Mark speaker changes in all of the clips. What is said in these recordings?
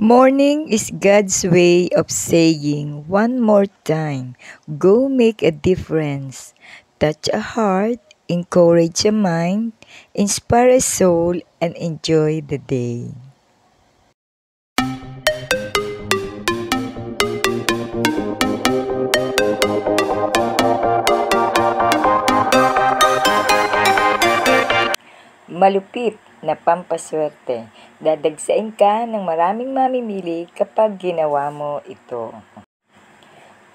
Speaker 1: Morning is God's way of saying one more time, go make a difference. Touch a heart, encourage a mind, inspire a soul, and enjoy the day. Malupit na pampaswerte. Dadagsain ka ng maraming mamimili kapag ginawa mo ito.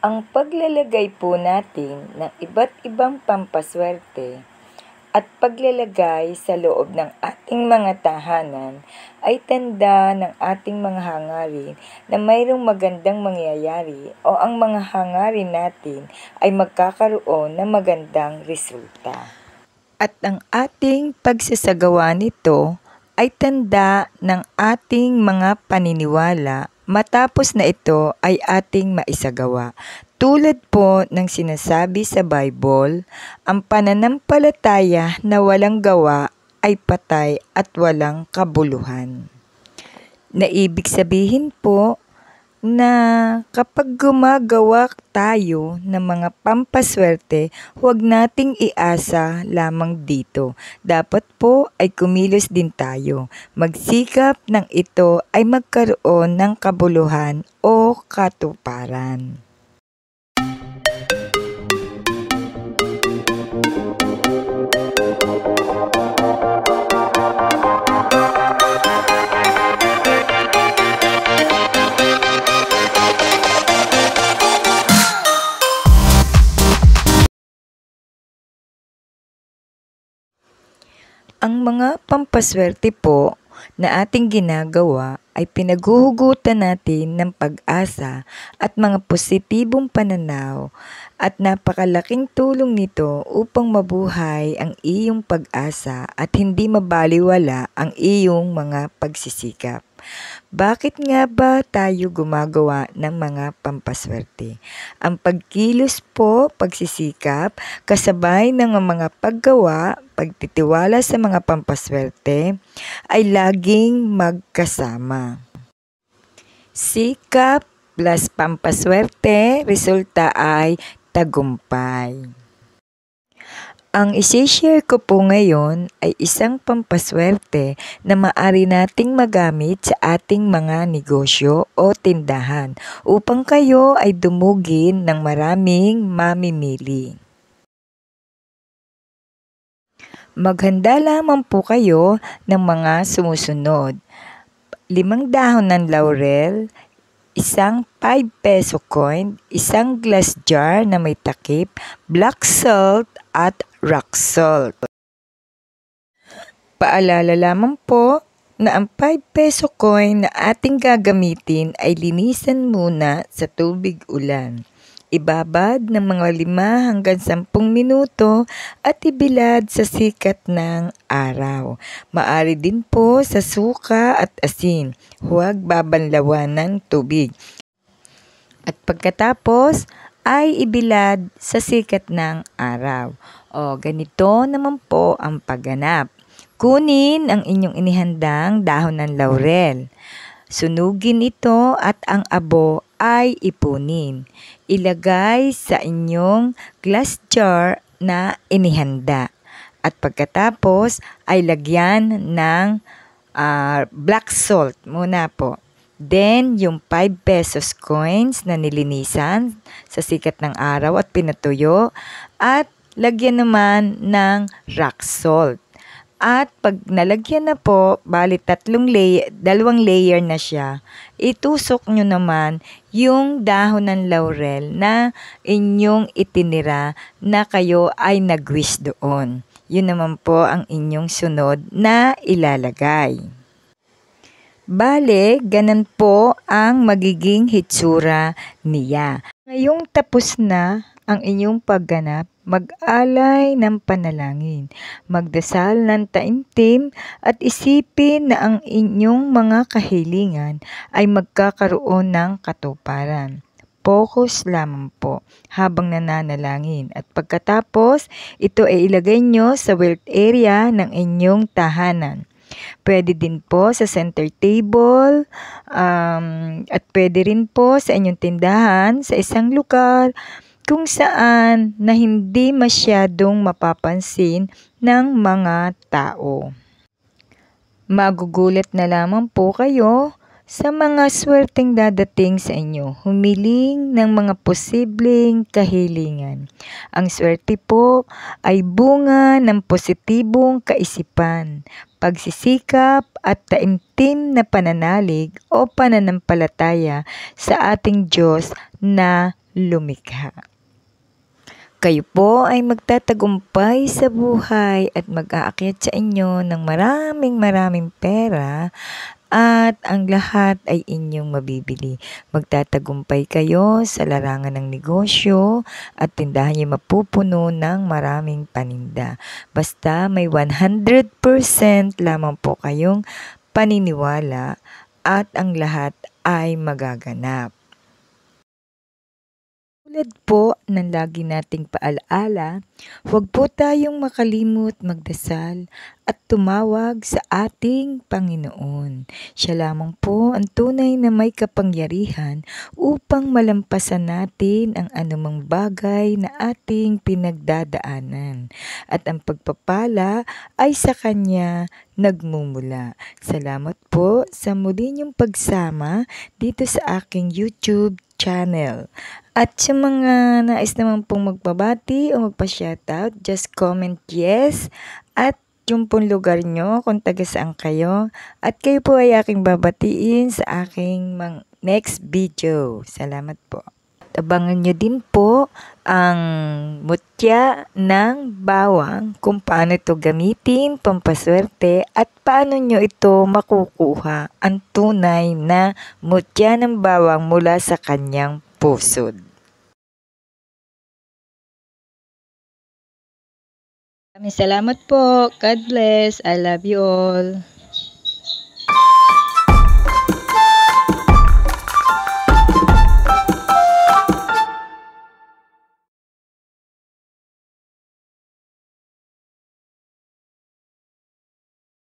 Speaker 1: Ang paglalagay po natin ng iba't ibang pampaswerte at paglalagay sa loob ng ating mga tahanan ay tanda ng ating mga hangarin na mayroong magandang mangyayari o ang mga hangarin natin ay magkakaroon ng magandang resulta at ang ating pagsasagawa nito ay tanda ng ating mga paniniwala matapos na ito ay ating maisagawa. Tulad po ng sinasabi sa Bible, ang pananampalataya na walang gawa ay patay at walang kabuluhan. Na ibig sabihin po, na kapag gumagawa tayo ng mga pampaswerte, huwag nating iasa lamang dito. Dapat po ay kumilos din tayo. Magsikap ng ito ay magkaroon ng kabuluhan o katuparan. Ang mga pampaswerte po na ating ginagawa ay pinaghuhugutan natin ng pag-asa at mga positibong pananaw at napakalaking tulong nito upang mabuhay ang iyong pag-asa at hindi mabaliwala ang iyong mga pagsisikap. Bakit nga ba tayo gumagawa ng mga pampaswerte? Ang pagkilos po, pagsisikap, kasabay ng mga paggawa, pagtitiwala sa mga pampaswerte ay laging magkasama. Sikap plus pampaswerte resulta ay tagumpay. Ang isi-share ko po ngayon ay isang pampaswerte na maari nating magamit sa ating mga negosyo o tindahan upang kayo ay dumugin ng maraming mamimili. Maghanda lamang po kayo ng mga sumusunod. Limang dahon ng laurel, isang 5 peso coin, isang glass jar na may takip, black salt at rock salt. Paalala lamang po na ang 5 peso coin na ating gagamitin ay linisan muna sa tubig ulan. Ibabad ng mga 5 hanggang 10 minuto at ibilad sa sikat ng araw. Maari din po sa suka at asin. Huwag babanlawan ng tubig. At pagkatapos ay ibilad sa sikat ng araw. O ganito naman po ang pagganap. Kunin ang inyong inihandang dahon ng laurel. Sunugin ito at ang abo ay ipunin. Ilagay sa inyong glass jar na inihanda. At pagkatapos ay lagyan ng uh, black salt muna po. Then, yung 5 pesos coins na nilinisan sa sikat ng araw at pinatuyo. At lagyan naman ng rock salt. At pag nalagyan na po, bali tatlong layer, dalawang layer na siya, itusok nyo naman yung dahon ng laurel na inyong itinira na kayo ay nagwish doon. Yun naman po ang inyong sunod na ilalagay. Bale, ganun po ang magiging hitsura niya. Ngayong tapos na ang inyong pagganap mag-alay ng panalangin, magdasal ng taimtim at isipin na ang inyong mga kahilingan ay magkakaroon ng katuparan. Focus lamang po habang nananalangin at pagkatapos ito ay ilagay nyo sa wealth area ng inyong tahanan. Pwede din po sa center table um, at pwede rin po sa inyong tindahan, sa isang lugar kung saan na hindi masyadong mapapansin ng mga tao. Magugulat na lamang po kayo sa mga swerteng dadating sa inyo. Humiling ng mga posibleng kahilingan. Ang swerte po ay bunga ng positibong kaisipan, pagsisikap at taimtim na pananalig o pananampalataya sa ating Diyos na lumikha. Kayo po ay magtatagumpay sa buhay at mag-aakyat sa inyo ng maraming maraming pera at ang lahat ay inyong mabibili. Magtatagumpay kayo sa larangan ng negosyo at tindahan niyo mapupuno ng maraming paninda. Basta may 100% lamang po kayong paniniwala at ang lahat ay magaganap. Tulad po ng lagi nating paalaala, huwag po tayong makalimot magdasal at tumawag sa ating Panginoon. Siya lamang po ang tunay na may kapangyarihan upang malampasan natin ang anumang bagay na ating pinagdadaanan. At ang pagpapala ay sa Kanya nagmumula. Salamat po sa muli niyong pagsama dito sa aking YouTube channel. At sa mga nais naman pong magbabati o magpa-shoutout, just comment yes at yung pong lugar nyo kung taga saan kayo. At kayo po ay aking babatiin sa aking next video. Salamat po. At abangan nyo din po ang mutya ng bawang, kung paano ito gamitin, pampaswerte, at paano nyo ito makukuha ang tunay na mutya ng bawang mula sa kanyang pusod. Maraming salamat po. God bless. I love you all.